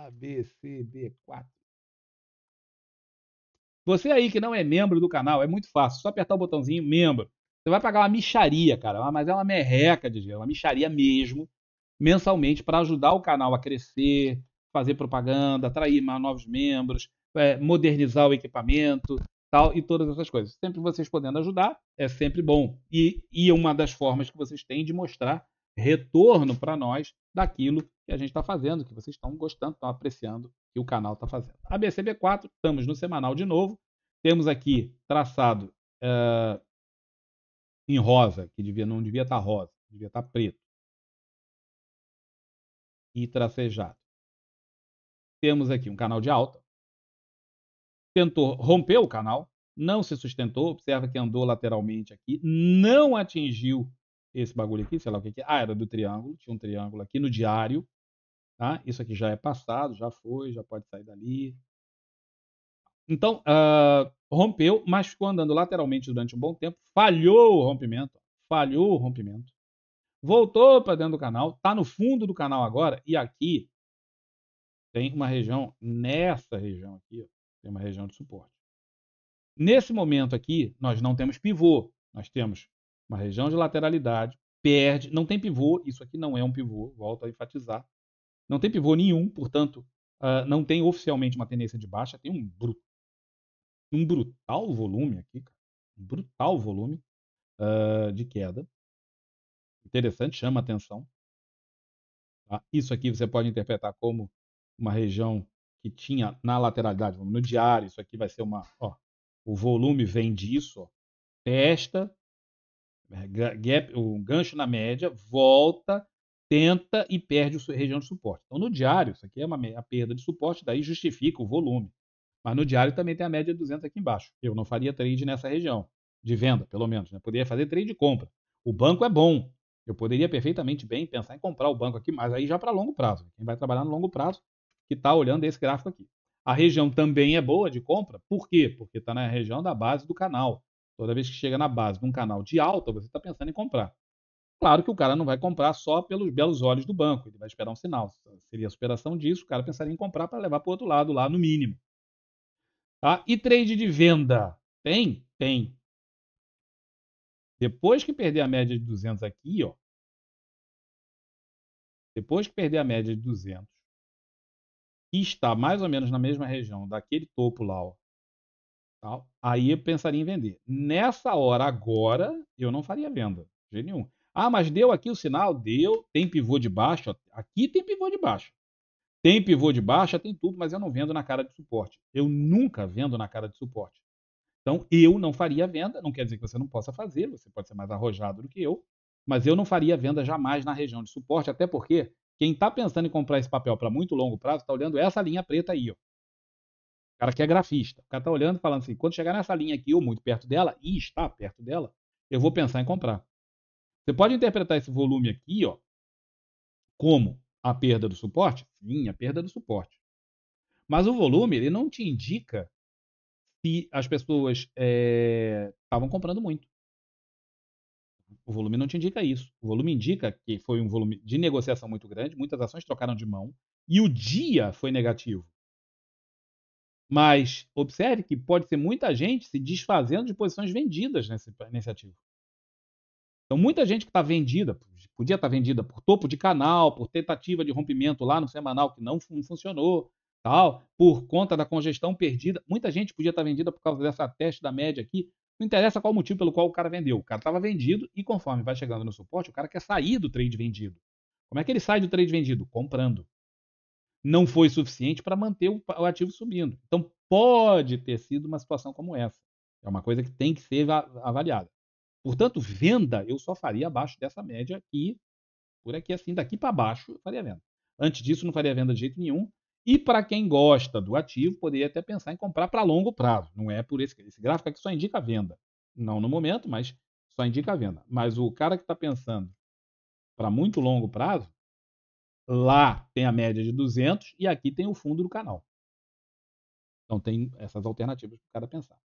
A, B, C, D, 4. Você aí que não é membro do canal, é muito fácil. Só apertar o botãozinho membro. Você vai pagar uma micharia, cara. Mas é uma merreca de dinheiro. Uma micharia mesmo. Mensalmente para ajudar o canal a crescer, fazer propaganda, atrair mais novos membros, é, modernizar o equipamento tal, e todas essas coisas. Sempre vocês podendo ajudar é sempre bom. E, e uma das formas que vocês têm de mostrar retorno para nós daquilo que a gente está fazendo, que vocês estão gostando, estão apreciando que o canal está fazendo. A BCB4, estamos no semanal de novo. Temos aqui traçado eh, em rosa, que devia, não devia estar tá rosa, devia estar tá preto. E tracejado. Temos aqui um canal de alta. Tentou romper o canal, não se sustentou, observa que andou lateralmente aqui, não atingiu esse bagulho aqui, sei lá o que é. Ah, era do triângulo, tinha um triângulo aqui no diário. Tá? Isso aqui já é passado, já foi, já pode sair dali. Então, uh, rompeu, mas ficou andando lateralmente durante um bom tempo. Falhou o rompimento. Falhou o rompimento. Voltou para dentro do canal. Está no fundo do canal agora. E aqui tem uma região, nessa região aqui, ó, tem uma região de suporte. Nesse momento aqui, nós não temos pivô. Nós temos uma região de lateralidade, perde, não tem pivô. Isso aqui não é um pivô, volto a enfatizar não tem pivô nenhum, portanto, uh, não tem oficialmente uma tendência de baixa, tem um, um brutal volume aqui, cara, um brutal volume uh, de queda. Interessante, chama atenção. Tá? Isso aqui você pode interpretar como uma região que tinha na lateralidade, no diário, isso aqui vai ser uma. Ó, o volume vem disso, ó, testa, eh, gap, o gancho na média, volta, tenta e perde a região de suporte. Então, no diário, isso aqui é uma, a perda de suporte, daí justifica o volume. Mas no diário também tem a média de 200 aqui embaixo. Eu não faria trade nessa região, de venda, pelo menos. Né? Poderia fazer trade de compra. O banco é bom. Eu poderia perfeitamente bem pensar em comprar o banco aqui, mas aí já para longo prazo. Quem vai trabalhar no longo prazo que está olhando esse gráfico aqui. A região também é boa de compra. Por quê? Porque está na região da base do canal. Toda vez que chega na base de um canal de alta, você está pensando em comprar. Claro que o cara não vai comprar só pelos belos olhos do banco, ele vai esperar um sinal. Seria a superação disso, o cara pensaria em comprar para levar para o outro lado lá, no mínimo. Tá? E trade de venda? Tem? Tem. Depois que perder a média de 200 aqui, ó. Depois que perder a média de 200, que está mais ou menos na mesma região daquele topo lá, ó. Aí eu pensaria em vender. Nessa hora, agora, eu não faria venda. De jeito nenhum. Ah, mas deu aqui o sinal? Deu. Tem pivô de baixo, Aqui tem pivô de baixo, Tem pivô de baixo, tem tudo, mas eu não vendo na cara de suporte. Eu nunca vendo na cara de suporte. Então, eu não faria venda. Não quer dizer que você não possa fazer, você pode ser mais arrojado do que eu, mas eu não faria venda jamais na região de suporte, até porque quem está pensando em comprar esse papel para muito longo prazo está olhando essa linha preta aí. Ó. O cara que é grafista. O cara está olhando e falando assim: quando chegar nessa linha aqui ou muito perto dela, e está perto dela, eu vou pensar em comprar. Você pode interpretar esse volume aqui, ó, como a perda do suporte? Sim, a perda do suporte. Mas o volume ele não te indica se as pessoas eh, estavam é, comprando muito. O volume não te indica isso. O volume indica que foi um volume de negociação muito grande, muitas ações trocaram de mão e o dia foi negativo. Mas observe que pode ser muita gente se desfazendo de posições vendidas nesse, nesse ativo. Então, muita gente que está vendida, podia estar tá vendida por topo de canal, por tentativa de rompimento lá no semanal que não, funcionou, tal, por conta da congestão perdida. Muita gente podia estar tá vendida por causa dessa teste da média aqui. Não interessa qual motivo pelo qual o cara vendeu. O cara estava vendido e conforme vai chegando no suporte, o cara quer sair do trade vendido. Como é que ele sai do trade vendido? Comprando. Não foi suficiente para manter o ativo subindo. Então, pode ter sido uma situação como essa. É uma coisa que tem que ser avaliada. Portanto, venda eu só faria abaixo dessa média e por aqui assim, daqui para baixo, eu faria venda. Antes disso, não faria venda de jeito nenhum. E para quem gosta do ativo, poderia até pensar em comprar para longo prazo. Não é por esse, esse gráfico aqui só indica venda. Não no momento, mas só indica venda. Mas o cara que está pensando para muito longo prazo, lá tem a média de 200 e aqui tem o fundo do canal. Então tem essas alternativas para o cara pensar.